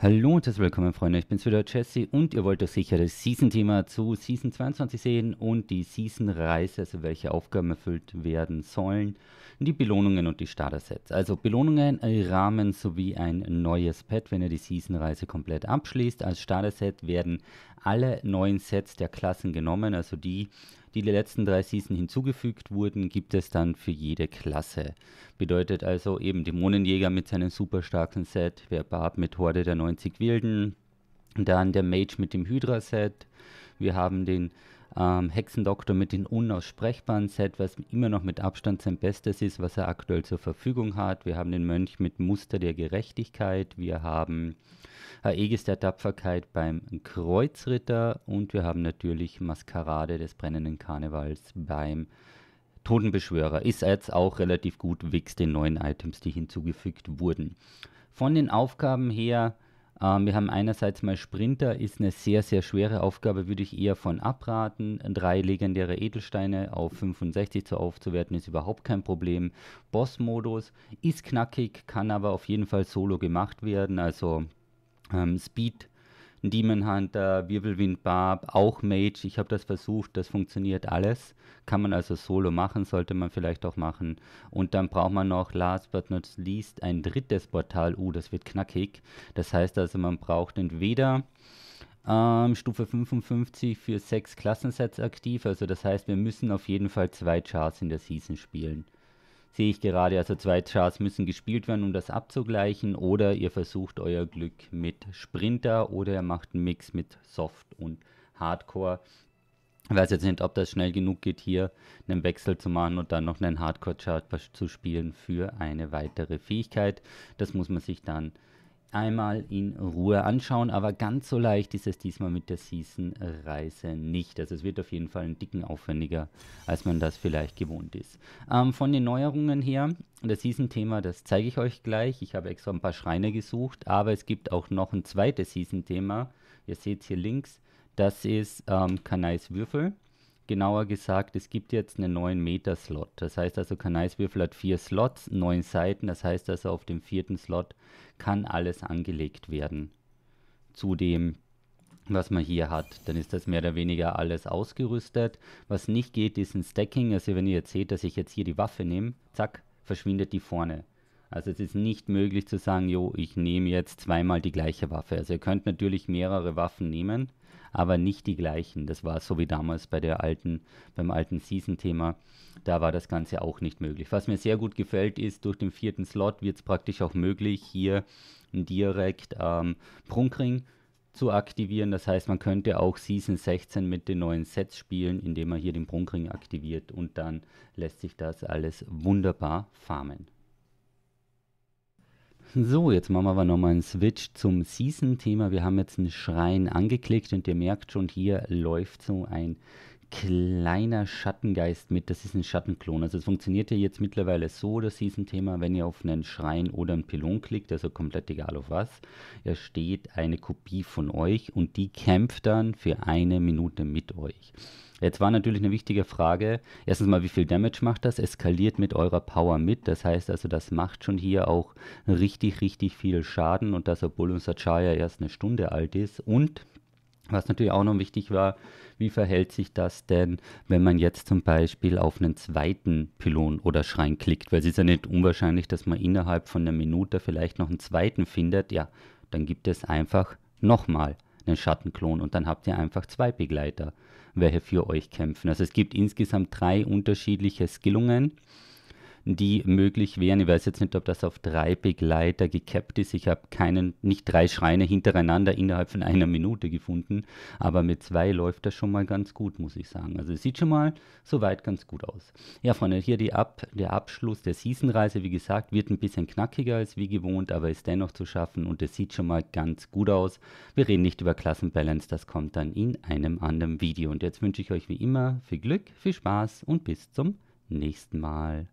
Hallo und herzlich willkommen, Freunde. Ich bin's wieder, Jesse, und ihr wollt doch sicher das Season-Thema zu Season 22 sehen und die Season-Reise, also welche Aufgaben erfüllt werden sollen, die Belohnungen und die Starter-Sets. Also Belohnungen, äh, Rahmen sowie ein neues Pad, wenn ihr die Season-Reise komplett abschließt. Als Starter-Set werden alle neuen Sets der Klassen genommen, also die, die letzten drei Season hinzugefügt wurden, gibt es dann für jede Klasse. Bedeutet also eben Dämonenjäger mit seinem super starken Set, der Barb mit Horde der 90 Wilden, dann der Mage mit dem Hydra-Set, wir haben den ähm, Hexendoktor mit den unaussprechbaren Set, was immer noch mit Abstand sein Bestes ist, was er aktuell zur Verfügung hat. Wir haben den Mönch mit Muster der Gerechtigkeit, wir haben Aegis der Tapferkeit beim Kreuzritter und wir haben natürlich Maskerade des brennenden Karnevals beim Totenbeschwörer. Ist jetzt auch relativ gut wegen den neuen Items, die hinzugefügt wurden. Von den Aufgaben her ähm, wir haben einerseits mal Sprinter, ist eine sehr, sehr schwere Aufgabe, würde ich eher von abraten. Drei legendäre Edelsteine auf 65 zu aufzuwerten, ist überhaupt kein Problem. Boss-Modus ist knackig, kann aber auf jeden Fall solo gemacht werden, also ähm, Speed Demon Hunter, Wirbelwind Barb, auch Mage. Ich habe das versucht, das funktioniert alles. Kann man also solo machen, sollte man vielleicht auch machen. Und dann braucht man noch, last but not least, ein drittes Portal. Uh, das wird knackig. Das heißt also, man braucht entweder ähm, Stufe 55 für sechs Klassensets aktiv. Also das heißt, wir müssen auf jeden Fall zwei Chars in der Season spielen sehe ich gerade. Also zwei Charts müssen gespielt werden, um das abzugleichen. Oder ihr versucht euer Glück mit Sprinter oder ihr macht einen Mix mit Soft und Hardcore. Ich weiß jetzt nicht, ob das schnell genug geht, hier einen Wechsel zu machen und dann noch einen Hardcore-Chart zu spielen für eine weitere Fähigkeit. Das muss man sich dann einmal in Ruhe anschauen. Aber ganz so leicht ist es diesmal mit der Season-Reise nicht. Also es wird auf jeden Fall einen dicken aufwendiger, als man das vielleicht gewohnt ist. Ähm, von den Neuerungen her, das Season-Thema, das zeige ich euch gleich. Ich habe extra ein paar Schreine gesucht, aber es gibt auch noch ein zweites Season-Thema. Ihr seht hier links, das ist ähm, Kanais Würfel genauer gesagt, es gibt jetzt einen neuen Meta-Slot. Das heißt also, Kanaiswürfel hat vier Slots, neun Seiten. Das heißt also, auf dem vierten Slot kann alles angelegt werden. Zu dem, was man hier hat. Dann ist das mehr oder weniger alles ausgerüstet. Was nicht geht, ist ein Stacking. Also wenn ihr jetzt seht, dass ich jetzt hier die Waffe nehme, zack, verschwindet die vorne. Also es ist nicht möglich zu sagen, jo, ich nehme jetzt zweimal die gleiche Waffe. Also ihr könnt natürlich mehrere Waffen nehmen, aber nicht die gleichen. Das war so wie damals bei der alten, beim alten Season-Thema. Da war das Ganze auch nicht möglich. Was mir sehr gut gefällt ist, durch den vierten Slot wird es praktisch auch möglich, hier direkt ähm, Prunkring zu aktivieren. Das heißt, man könnte auch Season 16 mit den neuen Sets spielen, indem man hier den Prunkring aktiviert und dann lässt sich das alles wunderbar farmen. So, jetzt machen wir aber nochmal einen Switch zum Season-Thema. Wir haben jetzt einen Schrein angeklickt und ihr merkt schon, hier läuft so ein kleiner Schattengeist mit. Das ist ein Schattenklon. Also es funktioniert ja jetzt mittlerweile so, das season Thema, wenn ihr auf einen Schrein oder einen Pylon klickt, also komplett egal auf was, da steht eine Kopie von euch und die kämpft dann für eine Minute mit euch. Jetzt war natürlich eine wichtige Frage, erstens mal, wie viel Damage macht das? Eskaliert mit eurer Power mit, das heißt also, das macht schon hier auch richtig, richtig viel Schaden und das, obwohl unser Chaya erst eine Stunde alt ist und was natürlich auch noch wichtig war, wie verhält sich das denn, wenn man jetzt zum Beispiel auf einen zweiten Pylon oder Schrein klickt? Weil es ist ja nicht unwahrscheinlich, dass man innerhalb von einer Minute vielleicht noch einen zweiten findet. Ja, dann gibt es einfach nochmal einen Schattenklon und dann habt ihr einfach zwei Begleiter, welche für euch kämpfen. Also es gibt insgesamt drei unterschiedliche Skillungen die möglich wären. Ich weiß jetzt nicht, ob das auf drei Begleiter gekappt ist. Ich habe keinen, nicht drei Schreine hintereinander innerhalb von einer Minute gefunden, aber mit zwei läuft das schon mal ganz gut, muss ich sagen. Also es sieht schon mal soweit ganz gut aus. Ja, Freunde, hier Ab, der Abschluss der Seasonreise, wie gesagt, wird ein bisschen knackiger als wie gewohnt, aber ist dennoch zu schaffen und es sieht schon mal ganz gut aus. Wir reden nicht über Klassenbalance, das kommt dann in einem anderen Video. Und jetzt wünsche ich euch wie immer viel Glück, viel Spaß und bis zum nächsten Mal.